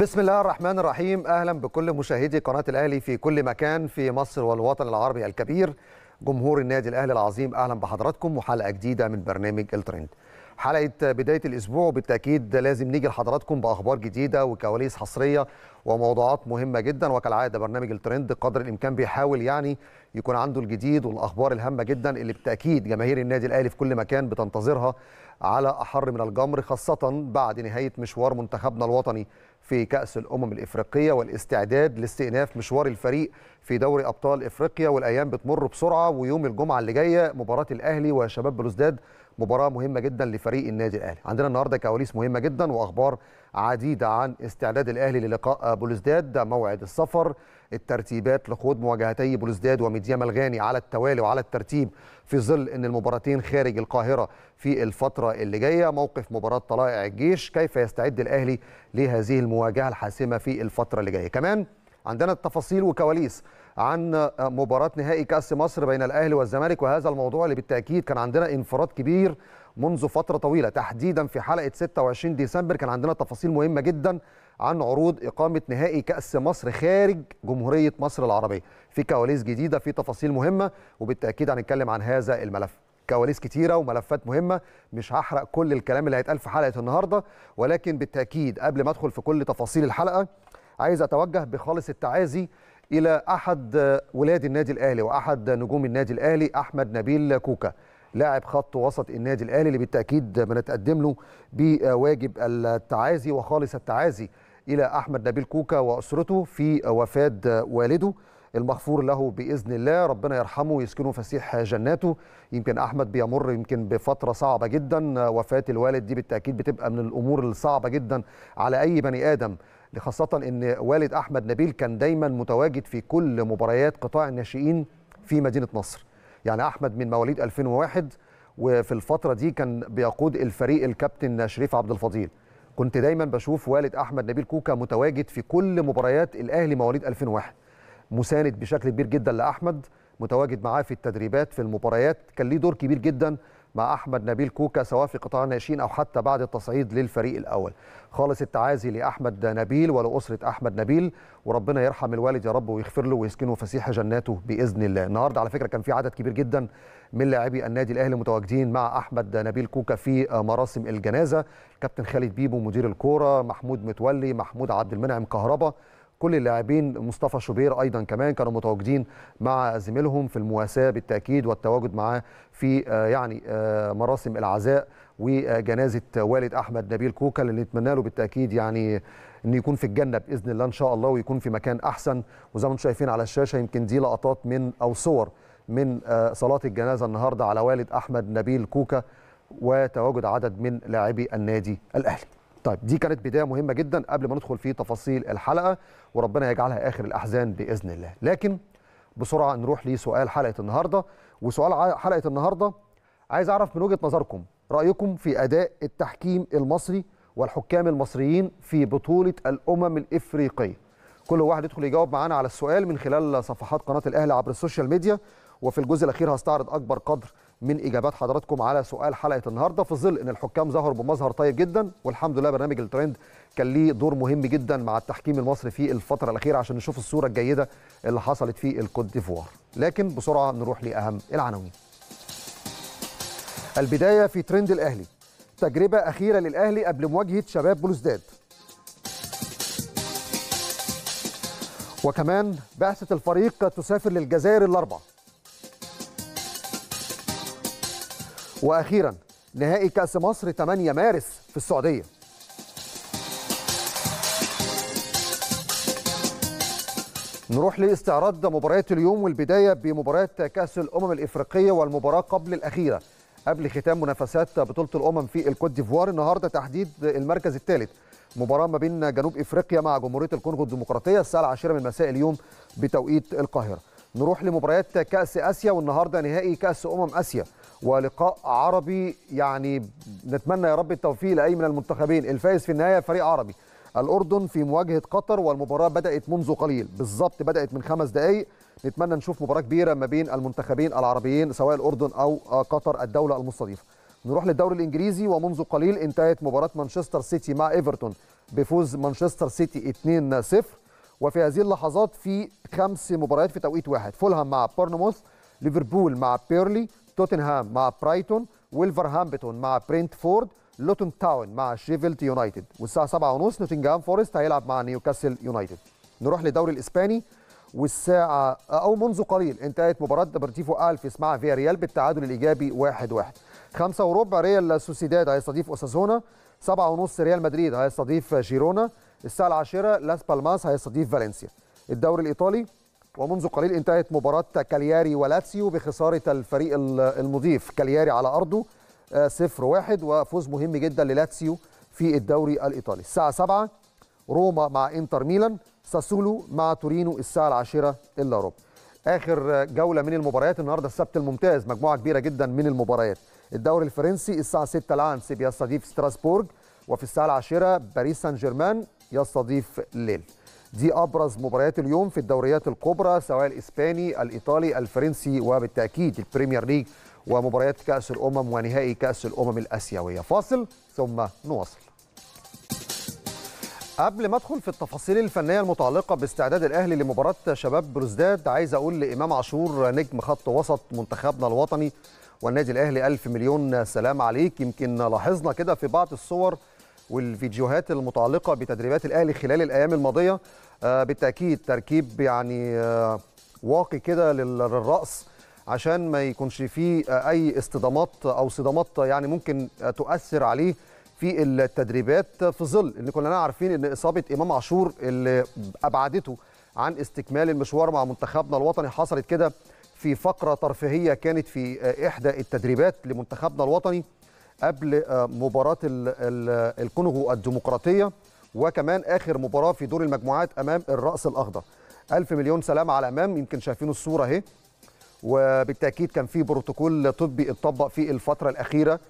بسم الله الرحمن الرحيم اهلا بكل مشاهدي قناه الاهلي في كل مكان في مصر والوطن العربي الكبير جمهور النادي الاهلي العظيم اهلا بحضراتكم وحلقه جديده من برنامج الترند حلقه بدايه الاسبوع وبالتاكيد لازم نيجي لحضراتكم باخبار جديده وكواليس حصريه وموضوعات مهمه جدا وكالعاده برنامج الترند قدر الامكان بيحاول يعني يكون عنده الجديد والاخبار الهامه جدا اللي بالتاكيد جماهير النادي الاهلي في كل مكان بتنتظرها على احر من الجمر خاصه بعد نهايه مشوار منتخبنا الوطني في كأس الأمم الإفريقية والاستعداد لاستئناف مشوار الفريق في دوري أبطال إفريقيا والأيام بتمر بسرعة ويوم الجمعة اللي جاية مباراة الأهلي وشباب بلوزداد مباراة مهمة جدا لفريق النادي الأهلي عندنا النهاردة كواليس مهمة جدا وأخبار عديدة عن استعداد الأهلي للقاء بلوزداد موعد السفر الترتيبات لخوض مواجهتي بلوزداد وميديام الغاني على التوالي وعلى الترتيب في ظل ان المباراتين خارج القاهره في الفتره اللي جايه موقف مباراه طلائع الجيش كيف يستعد الاهلي لهذه المواجهه الحاسمه في الفتره اللي جايه كمان عندنا التفاصيل وكواليس عن مباراة نهائي كأس مصر بين الأهلي والزمالك وهذا الموضوع اللي بالتأكيد كان عندنا انفراد كبير منذ فترة طويلة تحديدا في حلقة 26 ديسمبر كان عندنا تفاصيل مهمة جدا عن عروض إقامة نهائي كأس مصر خارج جمهورية مصر العربية في كواليس جديدة في تفاصيل مهمة وبالتأكيد هنتكلم عن هذا الملف كواليس كتيرة وملفات مهمة مش هحرق كل الكلام اللي هيتقال في حلقة النهاردة ولكن بالتأكيد قبل ما أدخل في كل تفاصيل الحلقة عايز أتوجه بخالص التعازي إلى أحد ولاد النادي الأهلي وأحد نجوم النادي الأهلي أحمد نبيل كوكا لاعب خط وسط النادي الأهلي اللي بالتأكيد بنتقدم له بواجب التعازي وخالص التعازي إلى أحمد نبيل كوكا وأسرته في وفاة والده المغفور له باذن الله ربنا يرحمه ويسكنه فسيح جناته يمكن احمد بيمر يمكن بفتره صعبه جدا وفاه الوالد دي بالتاكيد بتبقى من الامور الصعبه جدا على اي بني ادم خاصه ان والد احمد نبيل كان دايما متواجد في كل مباريات قطاع الناشئين في مدينه نصر يعني احمد من مواليد 2001 وفي الفتره دي كان بيقود الفريق الكابتن شريف عبد الفضيل كنت دايما بشوف والد احمد نبيل كوكا متواجد في كل مباريات الاهلي مواليد 2001 مساند بشكل كبير جدا لاحمد متواجد معاه في التدريبات في المباريات كان ليه دور كبير جدا مع احمد نبيل كوكا سواء في قطاع الناشئين او حتى بعد التصعيد للفريق الاول خالص التعازي لاحمد نبيل ولاسره احمد نبيل وربنا يرحم الوالد يا رب ويغفر له ويسكنه فسيح جناته باذن الله النهارده على فكره كان في عدد كبير جدا من لاعبي النادي الاهلي متواجدين مع احمد نبيل كوكا في مراسم الجنازه كابتن خالد بيبو مدير الكوره محمود متولي محمود عبد المنعم كهربا كل اللاعبين مصطفى شوبير ايضا كمان كانوا متواجدين مع زميلهم في المواساه بالتاكيد والتواجد معاه في آه، يعني آه، مراسم العزاء وجنازه والد احمد نبيل كوكا اللي نتمنى له بالتاكيد يعني ان يكون في الجنه باذن الله ان شاء الله ويكون في مكان احسن وزي ما انتم شايفين على الشاشه يمكن دي لقطات من او صور من آه، صلاه الجنازه النهارده على والد احمد نبيل كوكا وتواجد عدد من لاعبي النادي الاهلي طيب دي كانت بدايه مهمه جدا قبل ما ندخل في تفاصيل الحلقه وربنا يجعلها اخر الاحزان باذن الله لكن بسرعه نروح لسؤال حلقه النهارده وسؤال حلقه النهارده عايز اعرف من وجهه نظركم رايكم في اداء التحكيم المصري والحكام المصريين في بطوله الامم الافريقيه كل واحد يدخل يجاوب معانا على السؤال من خلال صفحات قناه الاهلي عبر السوشيال ميديا وفي الجزء الاخير هستعرض اكبر قدر من اجابات حضراتكم على سؤال حلقه النهارده في ظل ان الحكام ظهروا بمظهر طيب جدا والحمد لله برنامج الترند كان ليه دور مهم جدا مع التحكيم المصري في الفتره الاخيره عشان نشوف الصوره الجيده اللي حصلت في الكوت ديفوار لكن بسرعه نروح لاهم العناوين البدايه في ترند الاهلي تجربه اخيره للاهلي قبل مواجهه شباب بلوزداد وكمان بعثه الفريق تسافر للجزائر الاربعه واخيرا نهائي كاس مصر 8 مارس في السعوديه نروح لاستعراض مباريات اليوم والبدايه بمباراه كاس الامم الافريقيه والمباراه قبل الاخيره قبل ختام منافسات بطوله الامم في الكوت ديفوار النهارده تحديد المركز الثالث مباراه ما بين جنوب افريقيا مع جمهوريه الكونغو الديمقراطيه الساعه 10 من مساء اليوم بتوقيت القاهره نروح لمباريات كأس آسيا والنهارده نهائي كأس أمم آسيا ولقاء عربي يعني نتمنى يا رب التوفيق لأي من المنتخبين الفائز في النهاية فريق عربي الأردن في مواجهة قطر والمباراة بدأت منذ قليل بالظبط بدأت من خمس دقايق نتمنى نشوف مباراة كبيرة ما بين المنتخبين العربيين سواء الأردن أو قطر الدولة المستضيفة نروح للدوري الإنجليزي ومنذ قليل انتهت مباراة مانشستر سيتي مع إيفرتون بفوز مانشستر سيتي 2-0 وفي هذه اللحظات في خمس مباريات في توقيت واحد فولهام مع بورنموث ليفربول مع بيرلي توتنهام مع برايتون ولفرهامبتون مع برينتفورد لوتون تاون مع شيفيلد يونايتد والساعه 7:30 نوتنجهام فورست هيلعب مع نيوكاسل يونايتد نروح للدوري الاسباني والساعه او منذ قليل انتهت مباراه دبرتيفو الفيس مع فيا ريال بالتعادل الايجابي 1-1 واحد واحد. خمسة وربع ريال سوسيداد هيستضيف اوساسونا سبعة ونص ريال مدريد هيستضيف جيرونا الساعه العاشره لاس بالماس هيستضيف فالنسيا الدوري الايطالي ومنذ قليل انتهت مباراه كالياري ولاتسيو بخساره الفريق المضيف كالياري على ارضه آه، صفر واحد وفوز مهم جدا للاتسيو في الدوري الايطالي الساعه 7 روما مع انتر ميلان ساسولو مع تورينو الساعه العاشرة الا ربع اخر جوله من المباريات النهارده السبت الممتاز مجموعه كبيره جدا من المباريات الدوري الفرنسي الساعه 6 لانس بيستضيف ستراسبورج وفي الساعه العاشرة باريس سان جيرمان يستضيف ليل دي ابرز مباريات اليوم في الدوريات الكبرى سواء الاسباني الايطالي الفرنسي وبالتاكيد البريمير ليج ومباريات كاس الامم ونهائي كاس الامم الاسيويه فاصل ثم نواصل قبل ما ادخل في التفاصيل الفنيه المتعلقه باستعداد الاهلي لمباراه شباب بروزداد عايز اقول لامام عاشور نجم خط وسط منتخبنا الوطني والنادي الاهلي الف مليون سلام عليك يمكن لاحظنا كده في بعض الصور والفيديوهات المتعلقه بتدريبات الاهلي خلال الايام الماضيه آه، بالتاكيد تركيب يعني آه، واقي كده للراس عشان ما يكونش فيه آه، اي اصطدامات او صدامات يعني ممكن تؤثر عليه في التدريبات في ظل ان كلنا عارفين ان اصابه امام عاشور اللي ابعدته عن استكمال المشوار مع منتخبنا الوطني حصلت كده في فقره ترفيهيه كانت في احدى التدريبات لمنتخبنا الوطني قبل آه، مباراه الكونغو الديمقراطيه وكمان اخر مباراه في دور المجموعات امام الراس الاخضر ألف مليون سلام على أمام يمكن شايفين الصوره اهي وبالتاكيد كان في بروتوكول طبي اتطبق في الفتره الاخيره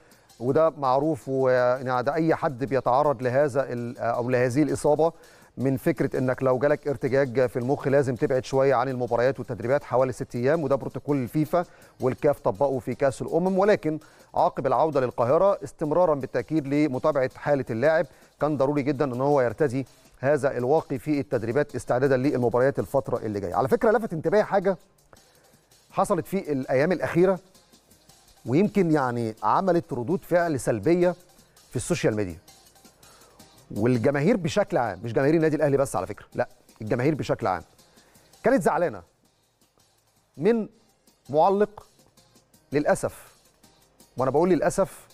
وده معروف وإن اي حد بيتعرض لهذا او لهذه الاصابه من فكره انك لو جالك ارتجاج في المخ لازم تبعد شويه عن المباريات والتدريبات حوالي ست ايام وده بروتوكول الفيفا والكاف طبقه في كاس الامم ولكن عقب العوده للقاهره استمرارا بالتاكيد لمتابعه حاله اللاعب كان ضروري جدا ان هو يرتدي هذا الواقي في التدريبات استعدادا للمباريات الفتره اللي جايه على فكره لفت انتباهي حاجه حصلت في الايام الاخيره ويمكن يعني عملت ردود فعل سلبيه في السوشيال ميديا والجماهير بشكل عام مش جماهير النادي الاهلي بس على فكره لا الجماهير بشكل عام كانت زعلانه من معلق للاسف وانا بقول للاسف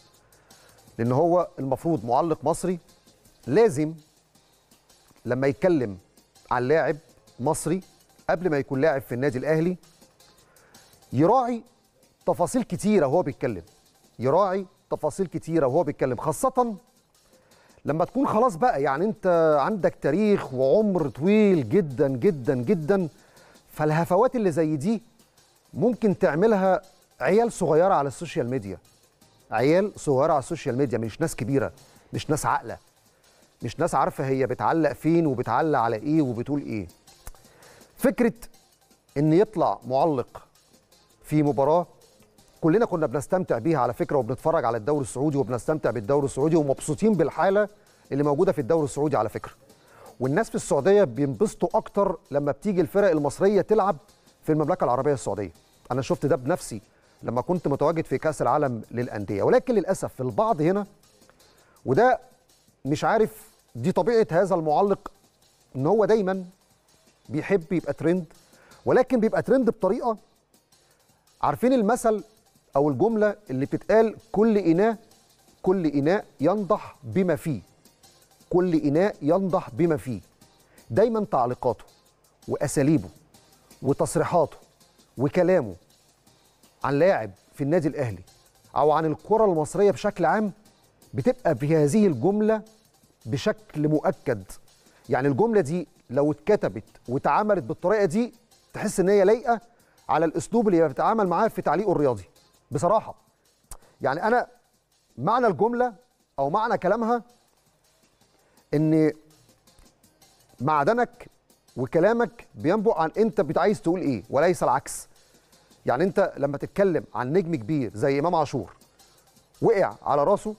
لان هو المفروض معلق مصري لازم لما يتكلم عن لاعب مصري قبل ما يكون لاعب في النادي الاهلي يراعي تفاصيل كتيره وهو بيتكلم يراعي تفاصيل كتيره وهو بيتكلم خاصه لما تكون خلاص بقى يعني انت عندك تاريخ وعمر طويل جدا جدا جدا فالهفوات اللي زي دي ممكن تعملها عيال صغيره على السوشيال ميديا عيال صغيره على السوشيال ميديا مش ناس كبيره مش ناس عاقله مش ناس عارفه هي بتعلق فين وبتعلق على ايه وبتقول ايه فكره ان يطلع معلق في مباراه كلنا كنا بنستمتع بيها على فكره وبنتفرج على الدوري السعودي وبنستمتع بالدوري السعودي ومبسوطين بالحاله اللي موجوده في الدوري السعودي على فكره والناس في السعوديه بينبسطوا اكتر لما بتيجي الفرق المصريه تلعب في المملكه العربيه السعوديه انا شفت ده بنفسي لما كنت متواجد في كاس العالم للانديه ولكن للاسف البعض هنا وده مش عارف دي طبيعه هذا المعلق ان هو دايما بيحب يبقى ترند ولكن بيبقى ترند بطريقه عارفين المثل او الجمله اللي بتتقال كل اناء كل اناء ينضح بما فيه كل اناء ينضح بما فيه دايما تعليقاته واساليبه وتصريحاته وكلامه عن لاعب في النادي الاهلي او عن الكره المصريه بشكل عام بتبقى في هذه الجمله بشكل مؤكد يعني الجمله دي لو اتكتبت واتعملت بالطريقه دي تحس ان هي لايقه على الاسلوب اللي بيتعامل معاه في تعليقه الرياضي بصراحه يعني انا معنى الجمله او معنى كلامها ان معدنك وكلامك بينبع عن انت عايز تقول ايه وليس العكس يعني انت لما تتكلم عن نجم كبير زي امام عاشور وقع على راسه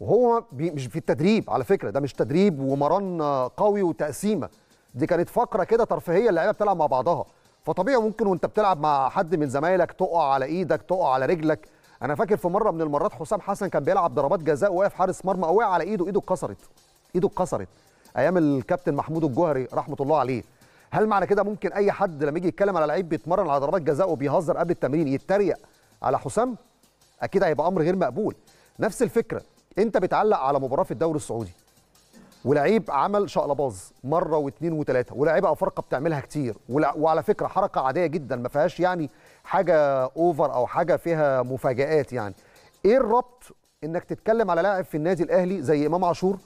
وهو مش في التدريب على فكره ده مش تدريب ومران قوي وتقسيمه دي كانت فقره كده ترفيهيه اللعيبه بتلعب مع بعضها فطبيعي ممكن وانت بتلعب مع حد من زمايلك تقع على ايدك تقع على رجلك انا فاكر في مره من المرات حسام حسن كان بيلعب ضربات جزاء واقف حارس مرمى وقع على ايده ايده اتكسرت ايده اتكسرت ايام الكابتن محمود الجوهري رحمه الله عليه هل معنى كده ممكن اي حد لما يجي يتكلم على لعيب بيتمرن على ضربات جزاء وبيهزر قبل التمرين يتريق على حسام اكيد هيبقى امر غير مقبول نفس الفكره انت بتعلق على مباراه في الدوري السعودي ولعيب عمل شقلباظ مره واثنين وثلاثه ولعيبه افارقه بتعملها كتير وعلى فكره حركه عاديه جدا ما فيهاش يعني حاجه اوفر او حاجه فيها مفاجات يعني ايه الربط انك تتكلم على لاعب في النادي الاهلي زي امام عاشور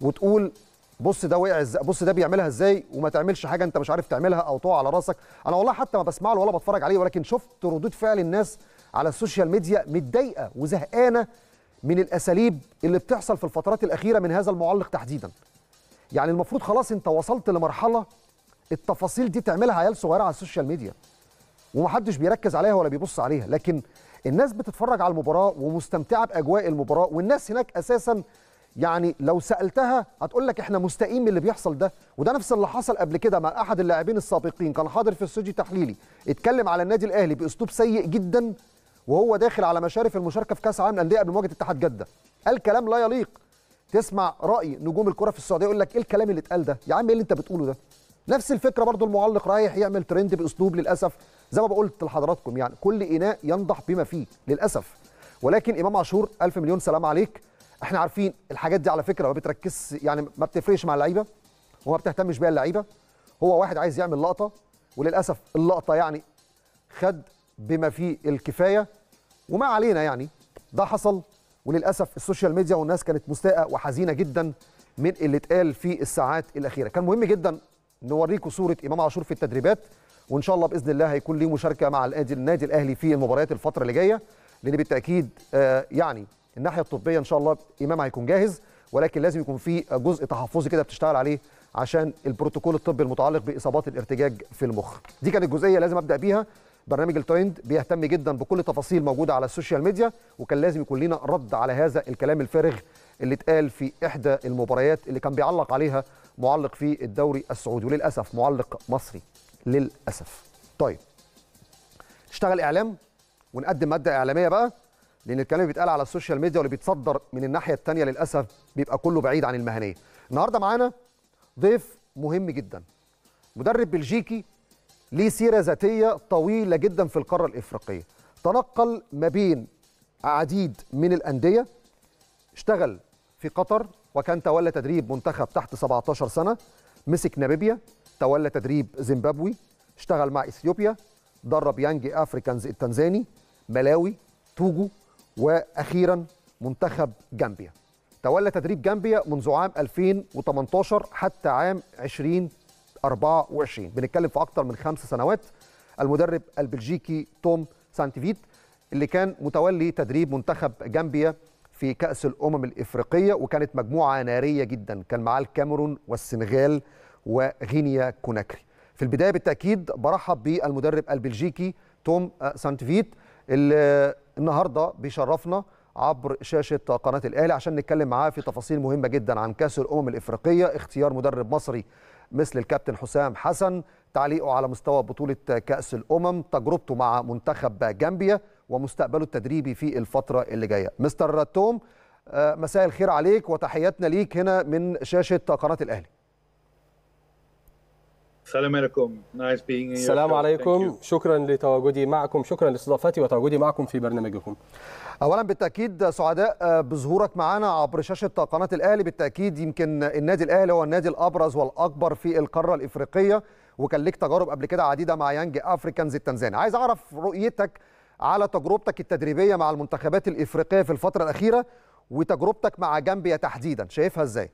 وتقول بص ده وقع ازاي بص ده بيعملها ازاي وما تعملش حاجه انت مش عارف تعملها او تقع على راسك انا والله حتى ما بسمع له ولا بتفرج عليه ولكن شفت ردود فعل الناس على السوشيال ميديا متضايقه وزهقانه من الاساليب اللي بتحصل في الفترات الاخيره من هذا المعلق تحديدا يعني المفروض خلاص انت وصلت لمرحله التفاصيل دي تعملها عيال صغيره على السوشيال ميديا ومحدش بيركز عليها ولا بيبص عليها لكن الناس بتتفرج على المباراه ومستمتعه باجواء المباراه والناس هناك اساسا يعني لو سالتها هتقول لك احنا مستائين من اللي بيحصل ده وده نفس اللي حصل قبل كده مع احد اللاعبين السابقين كان حاضر في استوديو تحليلي اتكلم على النادي الاهلي باسلوب سيء جدا وهو داخل على مشارف المشاركه في كاس عالم الانديه قبل مواجهه اتحاد جده قال كلام لا يليق تسمع راي نجوم الكره في السعوديه يقول لك ايه الكلام اللي اتقال ده يا عم ايه اللي انت بتقوله ده نفس الفكره برضو المعلق رايح يعمل ترند باسلوب للاسف زي ما بقولت لحضراتكم يعني كل اناء ينضح بما فيه للاسف ولكن امام عاشور الف مليون سلام عليك احنا عارفين الحاجات دي على فكره ما بتركز يعني ما بتفرقش مع اللعيبه وما بتهتمش بيها اللعيبه هو واحد عايز يعمل لقطه وللاسف اللقطه يعني خد بما فيه الكفايه وما علينا يعني ده حصل وللاسف السوشيال ميديا والناس كانت مستاءه وحزينه جدا من اللي اتقال في الساعات الاخيره كان مهم جدا نوريكم صوره امام عاشور في التدريبات وان شاء الله باذن الله هيكون ليه مشاركه مع النادي النادي الاهلي في المباريات الفتره اللي جايه لان بالتاكيد آه، يعني الناحيه الطبيه ان شاء الله امام هيكون جاهز ولكن لازم يكون في جزء تحفظي كده بتشتغل عليه عشان البروتوكول الطبي المتعلق باصابات الارتجاج في المخ دي كانت الجزئيه لازم ابدا بيها برنامج التريند بيهتم جدا بكل تفاصيل موجوده على السوشيال ميديا وكان لازم يكون لنا رد على هذا الكلام الفارغ اللي اتقال في احدى المباريات اللي كان بيعلق عليها معلق في الدوري السعودي وللاسف معلق مصري للاسف طيب نشتغل اعلام ونقدم ماده اعلاميه بقى لان الكلام اللي بيتقال على السوشيال ميديا واللي بيتصدر من الناحيه الثانيه للاسف بيبقى كله بعيد عن المهنيه النهارده معانا ضيف مهم جدا مدرب بلجيكي ليه سيره ذاتيه طويله جدا في القاره الافريقيه تنقل ما بين عديد من الانديه اشتغل في قطر وكان تولى تدريب منتخب تحت 17 سنه مسك نابيبيا تولى تدريب زيمبابوي اشتغل مع اثيوبيا درب يانج افريكانز التنزاني ملاوي توجو واخيرا منتخب جامبيا تولى تدريب جامبيا منذ عام 2018 حتى عام 2020 24 بنتكلم في اكتر من خمس سنوات المدرب البلجيكي توم سانتيفيت اللي كان متولي تدريب منتخب جامبيا في كأس الأمم الإفريقية وكانت مجموعة نارية جدا كان معاه الكاميرون والسنغال وغينيا كوناكري في البداية بالتأكيد برحب بالمدرب البلجيكي توم سانتيفيت اللي النهاردة بيشرفنا عبر شاشة قناة الأهلي عشان نتكلم معاه في تفاصيل مهمة جدا عن كأس الأمم الإفريقية اختيار مدرب مصري مثل الكابتن حسام حسن تعليقه على مستوى بطولة كأس الأمم تجربته مع منتخب جامبيا ومستقبله التدريبي في الفترة اللي جاية مستر توم آه، مساء الخير عليك وتحياتنا ليك هنا من شاشة قناة الأهلي السلام عليكم نايس بينج السلام عليكم شكرا لتواجدي معكم شكرا لاستضافتي وتواجدي معكم في برنامجكم اولا بالتاكيد سعداء آه، بظهورك معنا عبر شاشه قناه الاهلي بالتاكيد يمكن النادي الاهلي هو النادي الابرز والاكبر في القاره الافريقيه وكان لك تجارب قبل كده عديده مع يانج افريكانز التنزاني عايز اعرف رؤيتك على تجربتك التدريبيه مع المنتخبات الافريقيه في الفتره الاخيره وتجربتك مع جامبيا تحديدا شايفها ازاي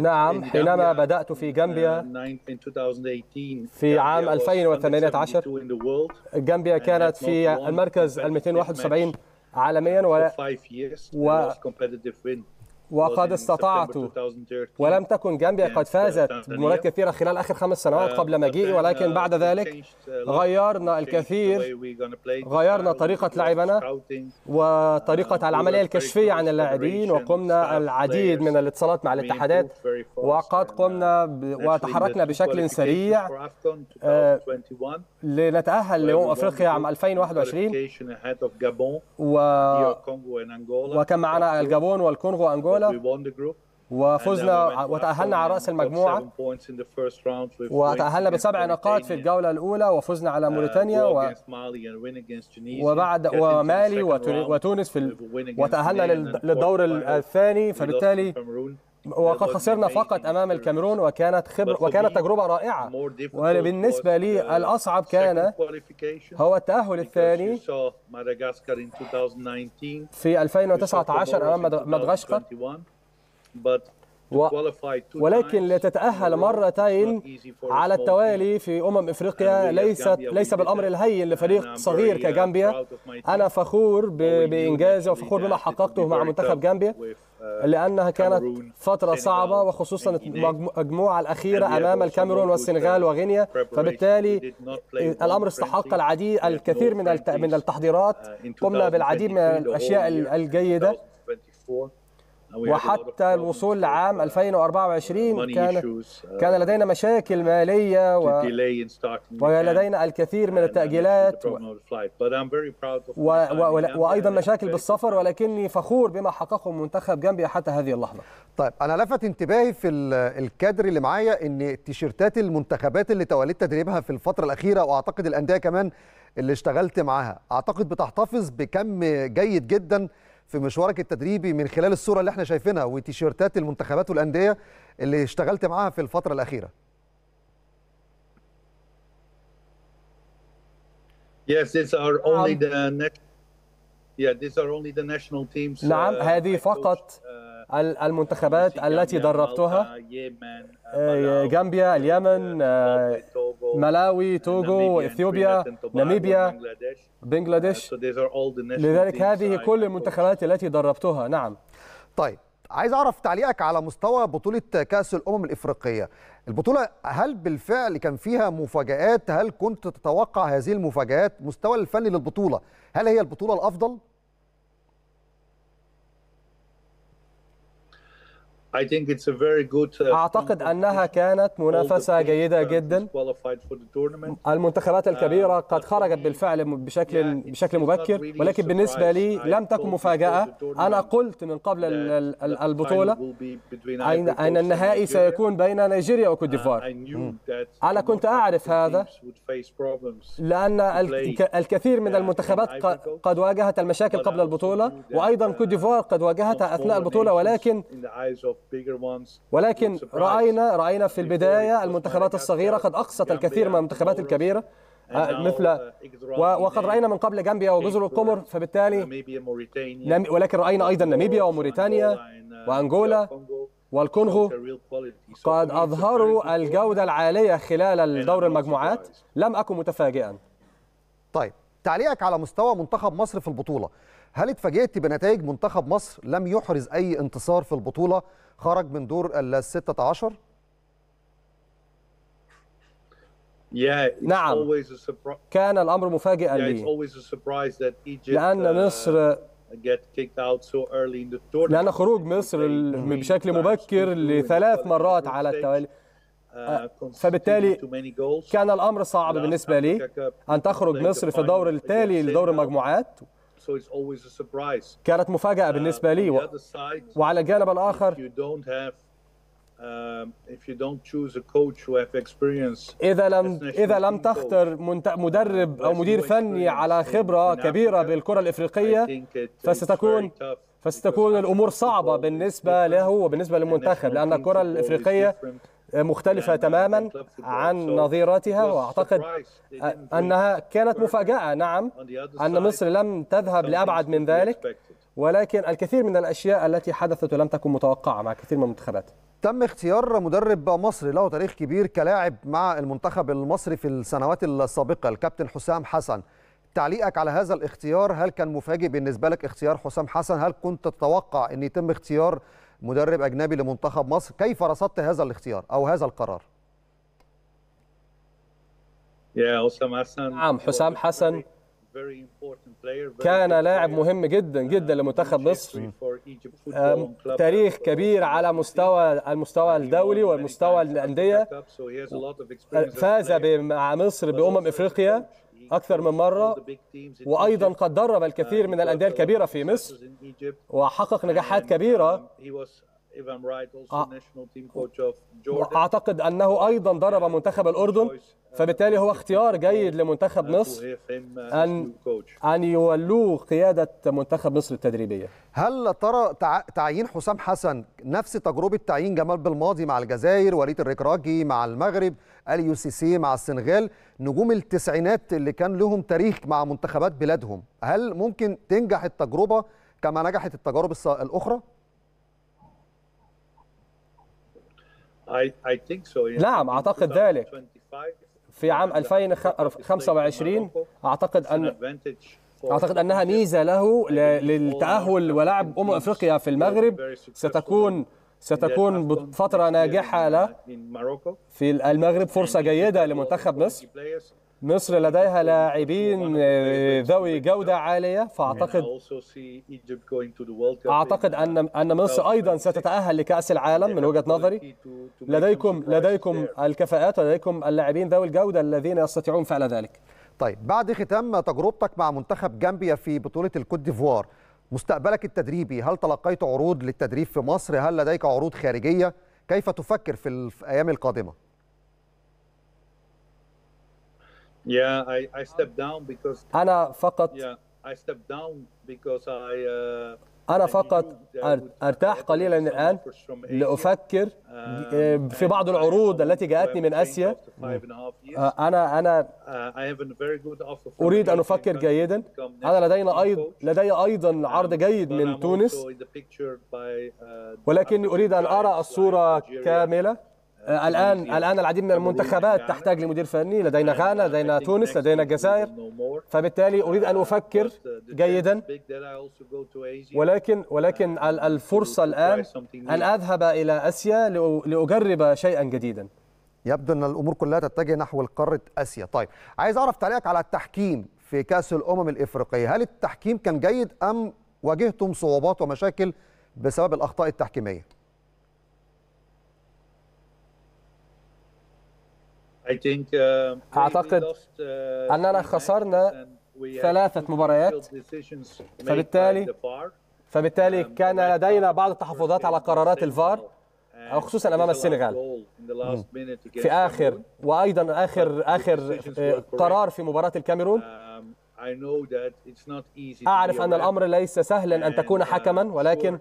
نعم حينما بدأت في جامبيا uh, في عام 2018 جامبيا كانت في المركز 271 عالميا و... وقد استطعت ولم تكن جامبيا قد فازت بمباريات كثيرة خلال آخر خمس سنوات uh, قبل مجيئي ولكن uh, بعد ذلك uh, غيرنا الكثير غيرنا طريقة لعبنا وطريقة العملية الكشفية عن اللاعبين وقمنا العديد من الاتصالات مع الاتحادات وقد قمنا وتحركنا بشكل سريع آه، لنتأهل لأمم أفريقيا عام 2021 وكان معنا الجابون والكونغو وأنجولا الاولى وفزنا وتأهلنا على رأس المجموعة وتأهلنا بسبع نقاط في الجولة الأولى وفزنا على uh, موريتانيا و... وبعد ومالي وتونس في ال... وتأهلنا للدور الثاني فبالتالي وقد خسرنا فقط امام الكاميرون وكانت خبر وكانت تجربه رائعه وبالنسبه لي الاصعب كان هو التاهل الثاني في 2019 امام مدغشقر و... ولكن لتتأهل مرتين على التوالي في أمم إفريقيا ليست ليس بالأمر الهين لفريق صغير uh, كجامبيا أنا فخور ب... بإنجازي وفخور بما حققته مع منتخب جامبيا uh, لأنها كانت فترة صعبة وخصوصا المجموعة الأخيرة أمام الكاميرون والسنغال uh, وغينيا فبالتالي الأمر استحق العديد الكثير من من التحضيرات قمنا بالعديد من الأشياء الجيدة وحتى الوصول لعام 2024 كان آه. كان لدينا مشاكل ماليه و... ولدينا الكثير من التاجيلات و... و... و... وايضا مشاكل بالسفر ولكني فخور بما حققه منتخب جامبيا حتى هذه اللحظه. طيب انا لفت انتباهي في الكادر اللي معايا ان التيشيرتات المنتخبات اللي تواليت تدريبها في الفتره الاخيره واعتقد الانديه كمان اللي اشتغلت معاها اعتقد بتحتفظ بكم جيد جدا في مشوارك التدريبي من خلال الصوره اللي احنا شايفينها وتيشيرتات المنتخبات والانديه اللي اشتغلت معاها في الفتره الاخيره Yes, these are only نعم. the Yeah, these are only the national teams. نعم uh, هذه فقط uh, المنتخبات التي دربتها uh, آه، Gambia, اليمن آه، ملاوي توغو اثيوبيا ناميبيا بنغلاديش uh, لذلك هذه كل المنتخبات التي دربتها نعم طيب عايز اعرف تعليقك على مستوى بطوله كاس الامم الافريقيه البطوله هل بالفعل كان فيها مفاجات هل كنت تتوقع هذه المفاجات مستوى الفني للبطوله هل هي البطوله الافضل Uh, أعتقد أنها كانت منافسة جيدة جدا المنتخبات uh, الكبيرة قد خرجت بالفعل بشكل بشكل مبكر ولكن بالنسبة لي لم تكن مفاجأة أنا قلت من قبل البطولة أن النهائي سيكون بين نيجيريا uh, وكوت ديفوار أنا كنت أعرف هذا لأن الكثير من المنتخبات قد واجهت المشاكل قبل البطولة وأيضا كوت ديفوار قد واجهتها أثناء البطولة ولكن ولكن رأينا رأينا في البداية المنتخبات الصغيرة قد أقصت الكثير من المنتخبات الكبيرة آه، uh, مثل وقد رأينا من قبل جامبيا وجزر القمر فبالتالي ولكن رأينا أيضا ناميبيا وموريتانيا uh, وأنغولا والكونغو قد أظهروا الجودة العالية خلال الدور المجموعات لم أكن متفاجئا طيب تعليقك على مستوى منتخب مصر في البطولة هل اتفاجئت بنتائج منتخب مصر لم يحرز أي انتصار في البطولة خرج من دور ال 16 نعم كان الأمر مفاجئا لي لأن uh, مصر لأن خروج مصر بشكل مبكر لثلاث مرات على التوالي uh, فبالتالي كان الأمر صعب بالنسبة لي أن تخرج مصر في الدور التالي لدور المجموعات كانت مفاجأة uh, بالنسبة لي و... وعلى الجانب الآخر um, إذا لم إذا لم تختر مدرب uh, أو مدير فني على خبرة كبيرة بالكرة الإفريقية فستكون فستكون الأمور صعبة بالنسبة له وبالنسبة للمنتخب لأن الكرة الإفريقية مختلفة تماما عن نظيرتها وأعتقد أنها كانت مفاجأة نعم أن مصر لم تذهب لأبعد من ذلك ولكن الكثير من الأشياء التي حدثت ولم تكن متوقعة مع كثير من المنتخبات تم اختيار مدرب مصري له تاريخ كبير كلاعب مع المنتخب المصري في السنوات السابقة الكابتن حسام حسن تعليقك على هذا الاختيار هل كان مفاجئ بالنسبة لك اختيار حسام حسن هل كنت تتوقع أن يتم اختيار مدرب أجنبي لمنتخب مصر كيف رصدت هذا الاختيار أو هذا القرار؟ يا حسام حسن نعم حسام حسن كان لاعب مهم جدا جدا لمنتخب مصر تاريخ كبير على مستوى المستوى الدولي والمستوى الانديه آه، فاز مع مصر بامم افريقيا أكثر من مرة وأيضا قد درب الكثير من الأندية الكبيرة في مصر وحقق نجاحات كبيرة آه. اعتقد انه ايضا درب منتخب الاردن uh, فبالتالي هو اختيار جيد لمنتخب مصر uh, ان ان يولوه قياده منتخب مصر التدريبيه هل ترى تعيين حسام حسن نفس تجربه تعيين جمال بالماضي مع الجزائر وليد الركراجي مع المغرب اليو سي سي مع السنغال نجوم التسعينات اللي كان لهم تاريخ مع منتخبات بلادهم هل ممكن تنجح التجربه كما نجحت التجارب الاخرى نعم أعتقد ذلك في عام 2025 أعتقد أن أعتقد أنها ميزة له للتأهل ولعب أمم أفريقيا في المغرب ستكون ستكون فترة ناجحة له في المغرب فرصة جيدة لمنتخب مصر مصر لديها لاعبين آه، ذوي جودة عالية فأعتقد أعتقد أن أن مصر أيضا ستتأهل لكأس العالم من وجهة نظري لديكم لديكم الكفاءات ولديكم اللاعبين ذوي الجودة الذين يستطيعون فعل ذلك طيب بعد ختام تجربتك مع منتخب جامبيا في بطولة الكوت ديفوار مستقبلك التدريبي هل تلقيت عروض للتدريب في مصر هل لديك عروض خارجية كيف تفكر في الأيام القادمة؟ Yeah, I, I stepped down because أنا فقط yeah, I stepped down because I uh, أنا فقط أرتاح قليلا الآن لأفكر uh, في بعض العروض التي جاءتني من آسيا uh, أنا أنا uh, أريد أن أفكر جيدا أنا لدينا أيضا لدي أيضا um, عرض جيد من تونس ولكني أريد أن أرى الصورة كاملة آه، الان الان العديد من المنتخبات يعني تحتاج لمدير فني لدينا غانا لدينا تونس لدينا الجزائر فبالتالي اريد ان uh, افكر uh, جيدا ولكن ولكن uh, الفرصه الان ان اذهب الى اسيا لاجرب شيئا جديدا يبدو ان الامور كلها تتجه نحو القاره اسيا طيب عايز اعرف تعليقك على التحكيم في كاس الامم الافريقيه هل التحكيم كان جيد ام واجهتم صعوبات ومشاكل بسبب الاخطاء التحكيميه Uh, اعتقد uh, اننا خسرنا ثلاثه مباريات فبالتالي فبالتالي um, كان لدينا بعض التحفظات على قرارات الفار أو خصوصا امام السنغال في اخر وايضا اخر اخر آه، قرار في مباراه الكاميرون um, اعرف ان الامر ليس سهلا ان تكون uh, حكما ولكن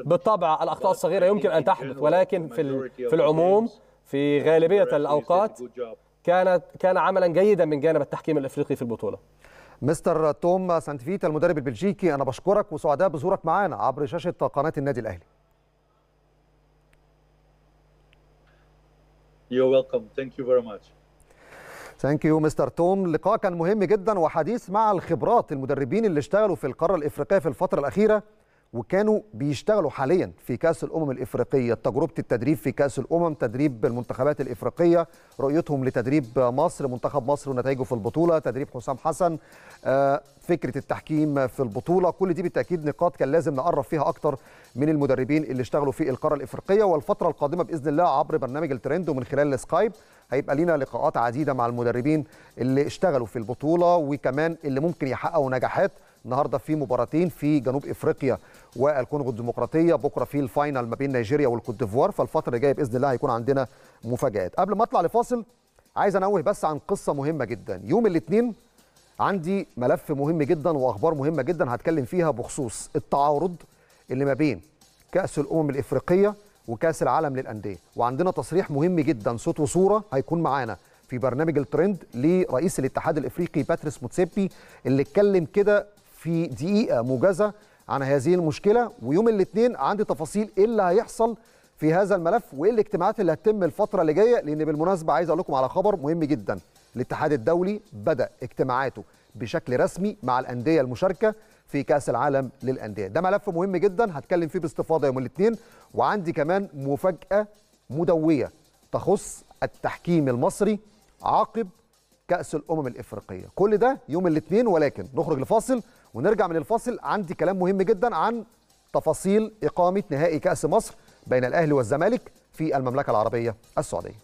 بالطبع الاخطاء الصغيره يمكن ان تحدث ولكن في في العموم في غالبية الأوقات كانت كان عملا جيدا من جانب التحكيم الافريقي في البطوله مستر توم سانتفيتا المدرب البلجيكي انا بشكرك وسعداء بزورك معانا عبر شاشه قناه النادي الاهلي You're welcome. Thank you very much. ثانك يو مستر توم لقاء كان مهم جدا وحديث مع الخبرات المدربين اللي اشتغلوا في القاره الافريقيه في الفتره الاخيره وكانوا بيشتغلوا حاليا في كاس الامم الافريقيه تجربه التدريب في كاس الامم تدريب المنتخبات الافريقيه رؤيتهم لتدريب مصر منتخب مصر ونتائجه في البطوله تدريب حسام حسن آه، فكره التحكيم في البطوله كل دي بالتاكيد نقاط كان لازم نقرب فيها اكتر من المدربين اللي اشتغلوا في القاره الافريقيه والفتره القادمه باذن الله عبر برنامج الترند ومن خلال السكايب هيبقى لينا لقاءات عديده مع المدربين اللي اشتغلوا في البطوله وكمان اللي ممكن يحققوا نجاحات النهارده في مباراتين في جنوب افريقيا والكونغو الديمقراطيه بكره في الفاينل ما بين نيجيريا والكوت ديفوار فالفتره اللي جايه باذن الله هيكون عندنا مفاجات قبل ما اطلع لفاصل عايز انوه بس عن قصه مهمه جدا يوم الاثنين عندي ملف مهم جدا واخبار مهمه جدا هتكلم فيها بخصوص التعارض اللي ما بين كاس الامم الافريقيه وكاس العالم للانديه وعندنا تصريح مهم جدا صوت وصوره هيكون معانا في برنامج الترند لرئيس الاتحاد الافريقي باتريس موتسيبي اللي اتكلم كده في دقيقه موجزه عن هذه المشكله ويوم الاثنين عندي تفاصيل ايه اللي هيحصل في هذا الملف وايه الاجتماعات اللي هتتم الفتره اللي جايه لان بالمناسبه عايز اقول لكم على خبر مهم جدا الاتحاد الدولي بدا اجتماعاته بشكل رسمي مع الانديه المشاركه في كاس العالم للانديه ده ملف مهم جدا هتكلم فيه باستفاضه يوم الاثنين وعندي كمان مفاجاه مدويه تخص التحكيم المصري عقب كاس الامم الافريقيه كل ده يوم الاثنين ولكن نخرج لفاصل ونرجع من الفاصل عندي كلام مهم جدا عن تفاصيل إقامة نهائي كأس مصر بين الأهلي والزمالك في المملكة العربية السعودية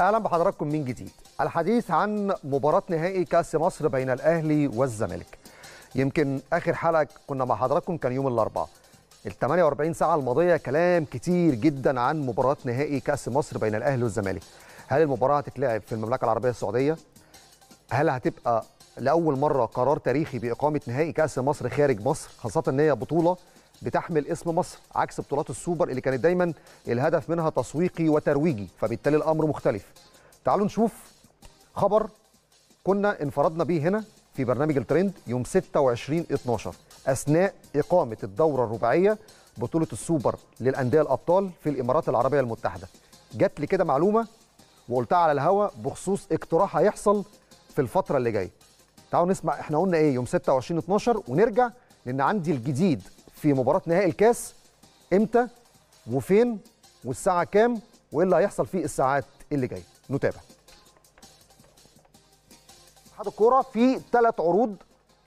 أهلا بحضراتكم من جديد الحديث عن مباراة نهائي كأس مصر بين الأهلي والزمالك يمكن آخر حلقة كنا مع حضراتكم كان يوم الأربعاء ال 48 ساعة الماضية كلام كتير جدا عن مباراة نهائي كأس مصر بين الأهلي والزمالك هل المباراة هتتلعب في المملكة العربية السعودية؟ هل هتبقى لاول مره قرار تاريخي باقامه نهائي كاس مصر خارج مصر خاصه ان هي بطوله بتحمل اسم مصر عكس بطولات السوبر اللي كانت دايما الهدف منها تسويقي وترويجي فبالتالي الامر مختلف تعالوا نشوف خبر كنا انفردنا بيه هنا في برنامج الترند يوم 26 12 اثناء اقامه الدوره الرباعيه بطوله السوبر للانديه الابطال في الامارات العربيه المتحده جات لي كده معلومه وقلتها على الهوا بخصوص اقتراح هيحصل في الفتره اللي جايه تعالوا نسمع احنا قلنا ايه يوم 26 12 ونرجع لان عندي الجديد في مباراه نهائي الكاس امتى وفين والساعه كام وايه اللي هيحصل في الساعات اللي جايه نتابع اتحاد الكوره في ثلاث عروض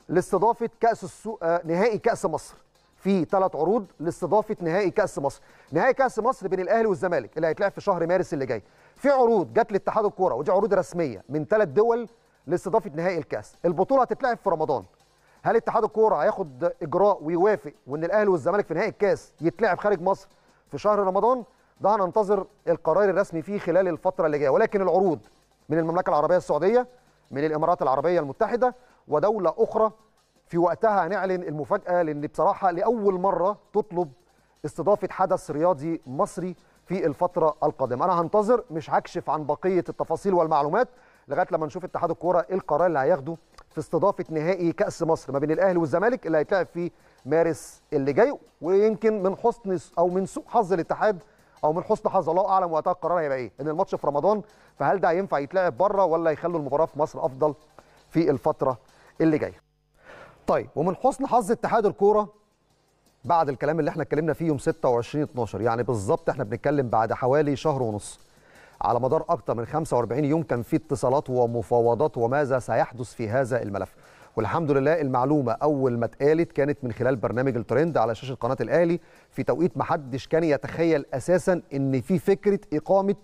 لاستضافه كاس السو... آه نهائي كاس مصر في ثلاث عروض لاستضافه نهائي كاس مصر نهائي كاس مصر بين الاهلي والزمالك اللي هيتلعب في شهر مارس اللي جاي في عروض جت لاتحاد الكوره ودي عروض رسميه من ثلاث دول لاستضافه نهائي الكاس البطوله هتتلعب في رمضان هل اتحاد الكوره هياخد اجراء ويوافق وان الاهلي والزمالك في نهائي الكاس يتلعب خارج مصر في شهر رمضان ده هننتظر القرار الرسمي فيه خلال الفتره اللي جايه ولكن العروض من المملكه العربيه السعوديه من الامارات العربيه المتحده ودوله اخرى في وقتها هنعلن المفاجاه لان بصراحه لاول مره تطلب استضافه حدث رياضي مصري في الفتره القادمه انا هنتظر مش هكشف عن بقيه التفاصيل والمعلومات لغايه لما نشوف اتحاد الكوره ايه القرار اللي هياخده في استضافه نهائي كاس مصر ما بين الاهلي والزمالك اللي هيتلعب في مارس اللي جاي ويمكن من حسن او من سوء حظ الاتحاد او من حسن حظ الله اعلم وقتها القرار هيبقى ايه ان الماتش في رمضان فهل ده هينفع يتلعب بره ولا يخلوا المباراه في مصر افضل في الفتره اللي جايه طيب ومن حسن حظ اتحاد الكوره بعد الكلام اللي احنا اتكلمنا فيه يوم 26 12 يعني بالظبط احنا بنتكلم بعد حوالي شهر ونص على مدار أكثر من 45 يوم كان في اتصالات ومفاوضات وماذا سيحدث في هذا الملف والحمد لله المعلومة أول ما اتقالت كانت من خلال برنامج الترند على شاشة قناة الأهلي في توقيت محدش كان يتخيل أساسا أن في فكرة إقامة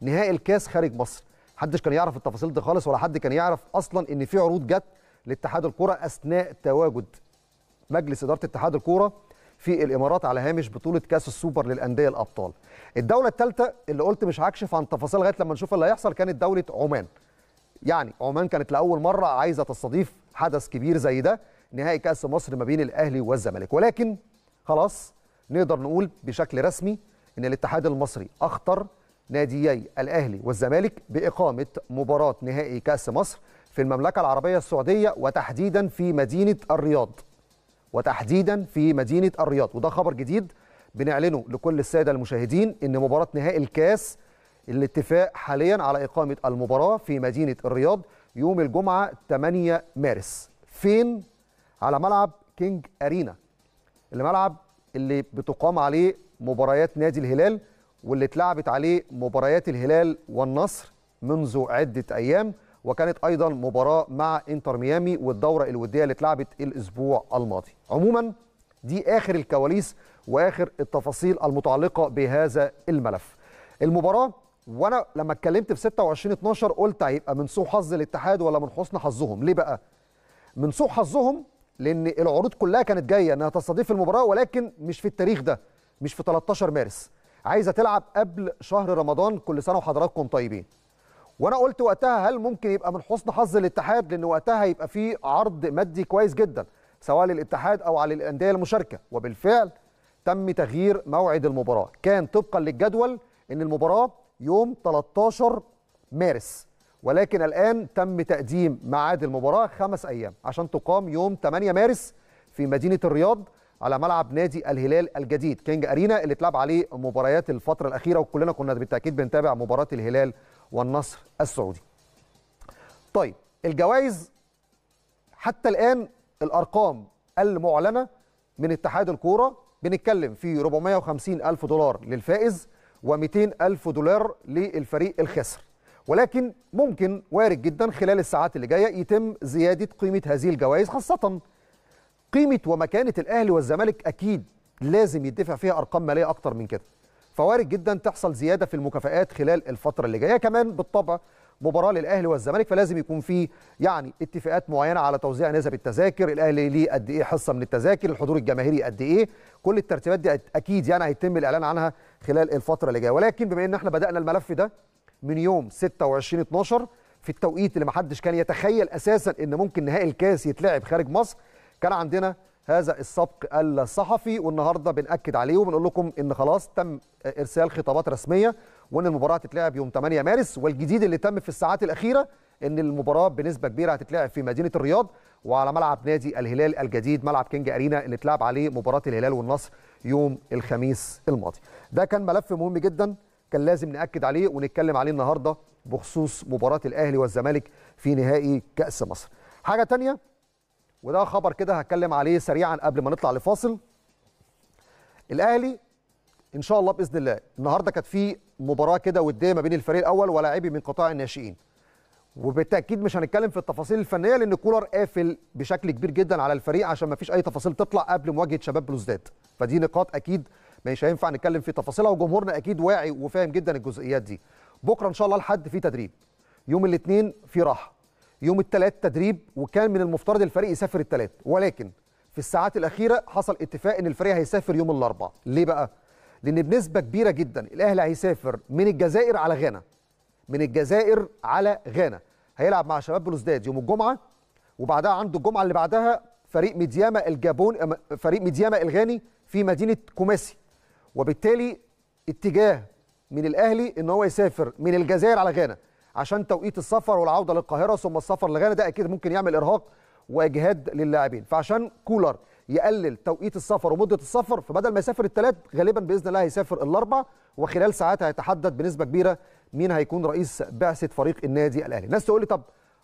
نهائي الكاس خارج مصر حدش كان يعرف التفاصيل دي خالص ولا حد كان يعرف أصلا أن في عروض جت لاتحاد الكرة أثناء تواجد مجلس إدارة اتحاد الكرة في الامارات على هامش بطوله كاس السوبر للانديه الابطال الدوله الثالثه اللي قلت مش هكشف عن تفاصيل لغايه لما نشوف اللي هيحصل كانت دوله عمان يعني عمان كانت لاول مره عايزه تستضيف حدث كبير زي ده نهائي كاس مصر ما بين الاهلي والزمالك ولكن خلاص نقدر نقول بشكل رسمي ان الاتحاد المصري اخطر ناديي الاهلي والزمالك باقامه مباراه نهائي كاس مصر في المملكه العربيه السعوديه وتحديدا في مدينه الرياض وتحديدا في مدينه الرياض وده خبر جديد بنعلنه لكل الساده المشاهدين ان مباراه نهائي الكاس الاتفاق حاليا على اقامه المباراه في مدينه الرياض يوم الجمعه 8 مارس فين على ملعب كينج ارينا الملعب اللي بتقام عليه مباريات نادي الهلال واللي اتلعبت عليه مباريات الهلال والنصر منذ عده ايام وكانت ايضا مباراه مع انتر ميامي والدوره الوديه اللي اتلعبت الاسبوع الماضي عموما دي اخر الكواليس واخر التفاصيل المتعلقه بهذا الملف المباراه وانا لما اتكلمت في 26 12 قلت هيبقى من سوء حظ الاتحاد ولا من حسن حظهم ليه بقى من سوء حظهم لان العروض كلها كانت جايه انها تستضيف المباراه ولكن مش في التاريخ ده مش في 13 مارس عايزه تلعب قبل شهر رمضان كل سنه وحضراتكم طيبين وانا قلت وقتها هل ممكن يبقى من حسن حظ الاتحاد لان وقتها هيبقى في عرض مادي كويس جدا سواء للاتحاد او على الانديه المشاركه وبالفعل تم تغيير موعد المباراه كان طبقا للجدول ان المباراه يوم 13 مارس ولكن الان تم تقديم ميعاد المباراه خمس ايام عشان تقام يوم 8 مارس في مدينه الرياض على ملعب نادي الهلال الجديد كينج ارينا اللي اتلعب عليه مباريات الفتره الاخيره وكلنا كنا بالتاكيد بنتابع مباراه الهلال والنصر السعودي طيب الجوائز حتى الآن الأرقام المعلنة من اتحاد الكورة بنتكلم في 450 ألف دولار للفائز و200 ألف دولار للفريق الخاسر ولكن ممكن وارد جدا خلال الساعات اللي جاية يتم زيادة قيمة هذه الجوائز خاصة قيمة ومكانة الأهلي والزمالك أكيد لازم يدفع فيها أرقام مالية أكتر من كده فوارد جدا تحصل زياده في المكافئات خلال الفتره اللي جايه كمان بالطبع مباراه للاهلي والزمالك فلازم يكون في يعني اتفاقات معينه على توزيع نسب التذاكر الاهلي ليه قد ايه حصه من التذاكر الحضور الجماهيري قد ايه كل الترتيبات دي اكيد يعني هيتم الاعلان عنها خلال الفتره اللي جايه ولكن بما ان احنا بدانا الملف ده من يوم 26 12 في التوقيت اللي محدش كان يتخيل اساسا ان ممكن نهائي الكاس يتلعب خارج مصر كان عندنا هذا السبق الصحفي والنهارده بنأكد عليه وبنقول لكم ان خلاص تم ارسال خطابات رسميه وان المباراه هتتلعب يوم 8 مارس والجديد اللي تم في الساعات الاخيره ان المباراه بنسبه كبيره هتتلعب في مدينه الرياض وعلى ملعب نادي الهلال الجديد ملعب كينج ارينا اللي اتلعب عليه مباراه الهلال والنصر يوم الخميس الماضي. ده كان ملف مهم جدا كان لازم ناكد عليه ونتكلم عليه النهارده بخصوص مباراه الاهلي والزمالك في نهائي كاس مصر. حاجه ثانيه وده خبر كده هتكلم عليه سريعا قبل ما نطلع لفاصل الاهلي ان شاء الله باذن الله النهارده كانت في مباراه كده وديه ما بين الفريق الاول ولاعبي من قطاع الناشئين وبالتاكيد مش هنتكلم في التفاصيل الفنيه لان كولر قافل بشكل كبير جدا على الفريق عشان ما فيش اي تفاصيل تطلع قبل مواجهه شباب بلوزداد فدي نقاط اكيد مش هينفع نتكلم في تفاصيلها وجمهورنا اكيد واعي وفاهم جدا الجزئيات دي بكره ان شاء الله الحد في تدريب يوم الاثنين في راحه يوم الثلاث تدريب وكان من المفترض الفريق يسافر الثلاث ولكن في الساعات الاخيره حصل اتفاق ان الفريق هيسافر يوم الاربعاء ليه بقى لان بنسبه كبيره جدا الاهلي هيسافر من الجزائر على غانا من الجزائر على غانا هيلعب مع شباب بلوزداد يوم الجمعه وبعدها عنده الجمعه اللي بعدها فريق ميدياما الجابون فريق ميدياما الغاني في مدينه كوماسي وبالتالي اتجاه من الاهلي ان هو يسافر من الجزائر على غانا عشان توقيت السفر والعوده للقاهره ثم السفر لغانا ده اكيد ممكن يعمل ارهاق واجهاد للاعبين فعشان كولر يقلل توقيت السفر ومده السفر فبدل ما يسافر الثلاث غالبا باذن الله هيسافر الاربع وخلال ساعات هيتحدد بنسبه كبيره مين هيكون رئيس بعثه فريق النادي الاهلي ناس تقول لي طب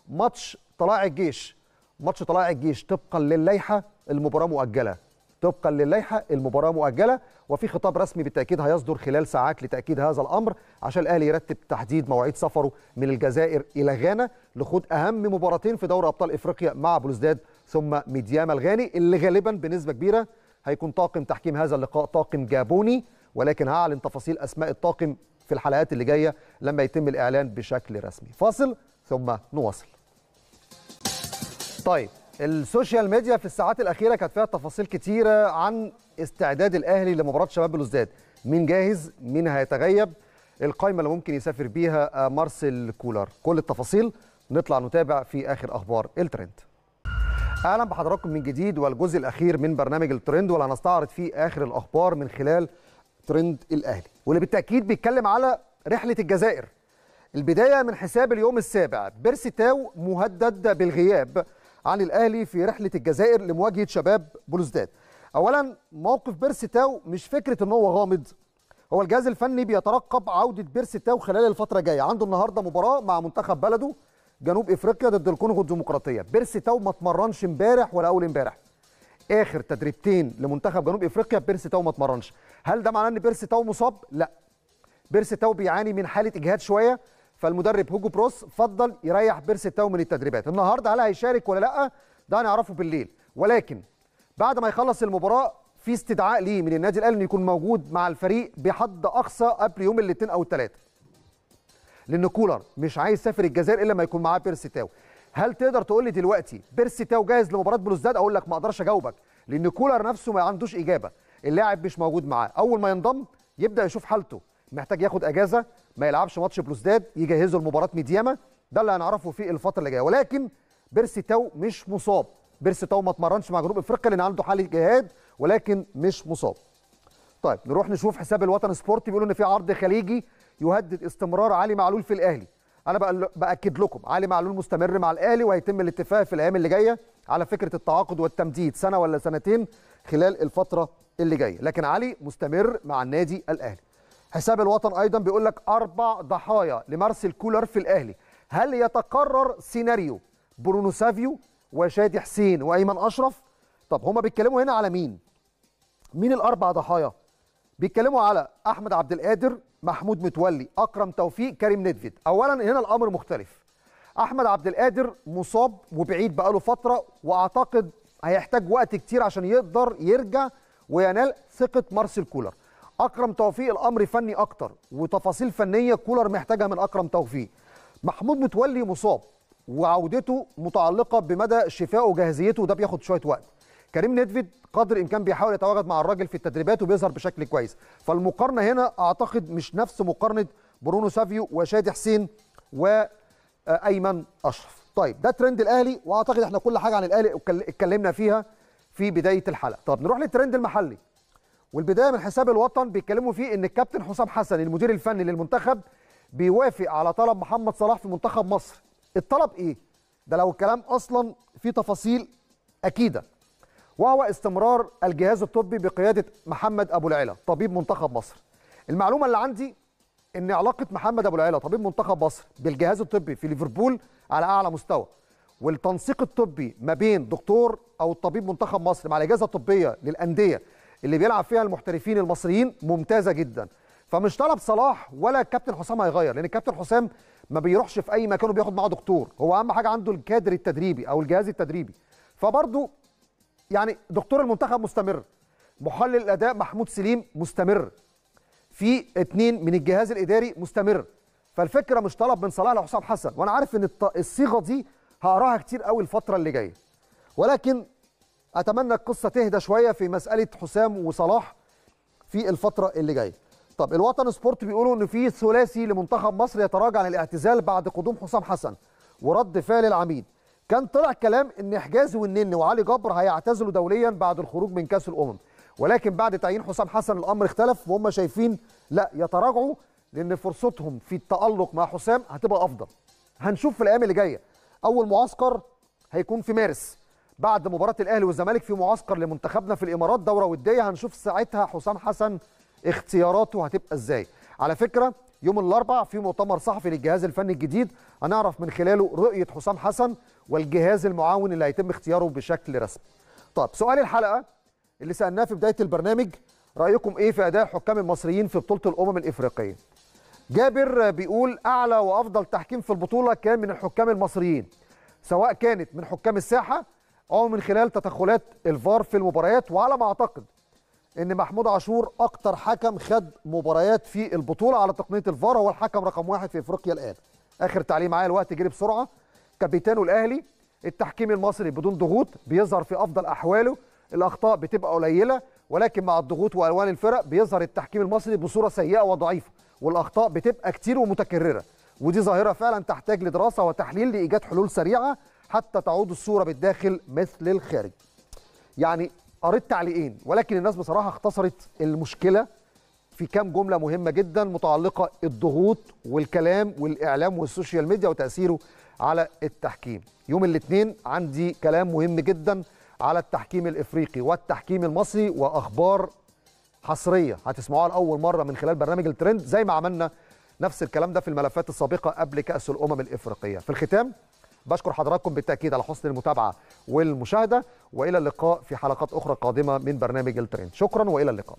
ماتش طلائع الجيش ماتش طلائع الجيش طبقا للائحه المباراه مؤجله طبقا للائحه المباراه مؤجله وفي خطاب رسمي بالتاكيد هيصدر خلال ساعات لتاكيد هذا الامر عشان الاهلي يرتب تحديد مواعيد سفره من الجزائر الى غانا لخوض اهم مباراتين في دوري ابطال افريقيا مع بلوزداد ثم ميدياما الغاني اللي غالبا بنسبه كبيره هيكون طاقم تحكيم هذا اللقاء طاقم جابوني ولكن هعلن تفاصيل اسماء الطاقم في الحلقات اللي جايه لما يتم الاعلان بشكل رسمي فاصل ثم نواصل طيب السوشيال ميديا في الساعات الاخيره كانت فيها تفاصيل كتيره عن استعداد الاهلي لمباراه شباب بلوزداد مين جاهز مين هيتغيب القائمه اللي ممكن يسافر بيها آه، مارسيل كولر كل التفاصيل نطلع نتابع في اخر اخبار الترند اهلا بحضراتكم من جديد والجزء الاخير من برنامج الترند واللي هنستعرض فيه اخر الاخبار من خلال ترند الاهلي واللي بالتاكيد بيتكلم على رحله الجزائر البدايه من حساب اليوم السابع بيرسي تاو مهدد بالغياب عن الاهلي في رحله الجزائر لمواجهه شباب بلوزداد اولا موقف بيرسي تاو مش فكره ان هو غامض هو الجهاز الفني بيترقب عوده بيرسي تاو خلال الفتره الجايه عنده النهارده مباراه مع منتخب بلده جنوب افريقيا ضد الكونغو الديمقراطيه بيرسي تاو ما اتمرنش امبارح ولا اول امبارح اخر تدريبتين لمنتخب جنوب افريقيا بيرسي تاو ما اتمرنش هل ده معناه ان بيرسي تاو مصاب لا بيرسي تاو بيعاني من حاله اجهاد شويه فالمدرب هوجو بروس فضل يريح بيرس تاو من التدريبات النهارده هل هيشارك ولا لا ده هنعرفه بالليل ولكن بعد ما يخلص المباراه في استدعاء ليه من النادي الاهلي انه يكون موجود مع الفريق بحد اقصى قبل يوم الاثنين او الثلاثاء لان كولر مش عايز يسافر الجزائر الا ما يكون معاه بيرسي تاو هل تقدر تقول لي دلوقتي بيرسي تاو جاهز لمباراه بلوزداد اقول لك ما اقدرش اجاوبك لان كولر نفسه ما عندوش اجابه اللاعب مش موجود معاه اول ما ينضم يبدا يشوف حالته محتاج ياخد اجازه ما يلعبش ماتش بلوزداد يجهزوا لمباراه ميدياما ده اللي هنعرفه في الفتره اللي جايه ولكن بيرسي تاو مش مصاب بيرسي تاو ما اتمرنش مع جنوب افريقيا لان عنده حاله جهاد ولكن مش مصاب طيب نروح نشوف حساب الوطن سبورت بيقولوا ان في عرض خليجي يهدد استمرار علي معلول في الاهلي انا باكد لكم علي معلول مستمر مع الاهلي وهيتم الاتفاق في الايام اللي جايه على فكره التعاقد والتمديد سنه ولا سنتين خلال الفتره اللي جايه لكن علي مستمر مع النادي الاهلي حساب الوطن ايضا بيقول لك اربع ضحايا لمارسيل كولر في الاهلي هل يتكرر سيناريو برونو سافيو وشادي حسين وايمن اشرف طب هما بيتكلموا هنا على مين مين الاربع ضحايا بيتكلموا على احمد عبد القادر محمود متولي اكرم توفيق كريم ندفيد اولا هنا الامر مختلف احمد عبد القادر مصاب وبعيد بقاله فتره واعتقد هيحتاج وقت كتير عشان يقدر يرجع وينال ثقه مارسيل كولر اكرم توفيق الامر فني اكتر وتفاصيل فنيه كولر محتاجها من اكرم توفيق محمود متولي مصاب وعودته متعلقه بمدى شفائه وجاهزيته وده بياخد شويه وقت كريم نيدفيد قدر الامكان بيحاول يتواجد مع الراجل في التدريبات وبيظهر بشكل كويس فالمقارنه هنا اعتقد مش نفس مقارنه برونو سافيو وشادي حسين وايمن اشرف طيب ده ترند الاهلي واعتقد احنا كل حاجه عن الاهلي اتكلمنا فيها في بدايه الحلقه طب نروح للترند المحلي والبدايه من حساب الوطن بيتكلموا فيه ان الكابتن حسام حسن المدير الفني للمنتخب بيوافق على طلب محمد صلاح في منتخب مصر الطلب ايه ده لو الكلام اصلا فيه تفاصيل اكيده وهو استمرار الجهاز الطبي بقياده محمد ابو العلا طبيب منتخب مصر المعلومه اللي عندي ان علاقه محمد ابو العلا طبيب منتخب مصر بالجهاز الطبي في ليفربول على اعلى مستوى والتنسيق الطبي ما بين دكتور او طبيب منتخب مصر مع الاجهزه الطبيه للانديه اللي بيلعب فيها المحترفين المصريين ممتازه جدا فمش طلب صلاح ولا الكابتن حسام هيغير لان الكابتن حسام ما بيروحش في اي مكان وبياخد معاه دكتور هو اهم حاجه عنده الكادر التدريبي او الجهاز التدريبي فبرضه يعني دكتور المنتخب مستمر محلل الاداء محمود سليم مستمر في اتنين من الجهاز الاداري مستمر فالفكره مش طلب من صلاح لحسام حسن وانا عارف ان الصيغه دي هقراها كتير قوي الفتره اللي جايه ولكن اتمنى القصه تهدى شويه في مساله حسام وصلاح في الفتره اللي جايه طب الوطن سبورت بيقولوا ان في ثلاثي لمنتخب مصر يتراجع عن الاعتزال بعد قدوم حسام حسن ورد فعل العميد كان طلع كلام ان حجازي والنني وعلي جبر هيعتزلوا دوليا بعد الخروج من كاس الامم ولكن بعد تعيين حسام حسن الامر اختلف وهم شايفين لا يتراجعوا لان فرصتهم في التالق مع حسام هتبقى افضل هنشوف في الايام اللي جايه اول معسكر هيكون في مارس بعد مباراه الاهلي والزمالك في معسكر لمنتخبنا في الامارات دوره وديه هنشوف ساعتها حسام حسن اختياراته هتبقى ازاي على فكره يوم الاربع في مؤتمر صحفي للجهاز الفني الجديد هنعرف من خلاله رؤيه حسام حسن والجهاز المعاون اللي هيتم اختياره بشكل رسمي طب سؤال الحلقه اللي سالناه في بدايه البرنامج رايكم ايه في اداء الحكام المصريين في بطوله الامم الافريقيه جابر بيقول اعلى وافضل تحكيم في البطوله كان من الحكام المصريين سواء كانت من حكام الساحه او من خلال تدخلات الفار في المباريات وعلى ما اعتقد ان محمود عاشور اكتر حكم خد مباريات في البطوله على تقنيه الفار هو الحكم رقم واحد في افريقيا الان اخر تعليق معايا الوقت جري بسرعه كابيتانو الاهلي التحكيم المصري بدون ضغوط بيظهر في افضل احواله الاخطاء بتبقى قليله ولكن مع الضغوط والوان الفرق بيظهر التحكيم المصري بصوره سيئه وضعيفه والاخطاء بتبقى كتير ومتكرره ودي ظاهره فعلا تحتاج لدراسه وتحليل لايجاد حلول سريعه حتى تعود الصورة بالداخل مثل الخارج يعني قريت تعليقين ولكن الناس بصراحة اختصرت المشكلة في كام جملة مهمة جدا متعلقة الضغوط والكلام والإعلام والسوشيال ميديا وتأثيره على التحكيم يوم الاثنين عندي كلام مهم جدا على التحكيم الإفريقي والتحكيم المصري وأخبار حصرية هتسمعوها لأول مرة من خلال برنامج الترند زي ما عملنا نفس الكلام ده في الملفات السابقة قبل كأس الأمم الإفريقية في الختام بشكر حضراتكم بالتاكيد على حسن المتابعه والمشاهده والى اللقاء في حلقات اخرى قادمه من برنامج الترند شكرا والى اللقاء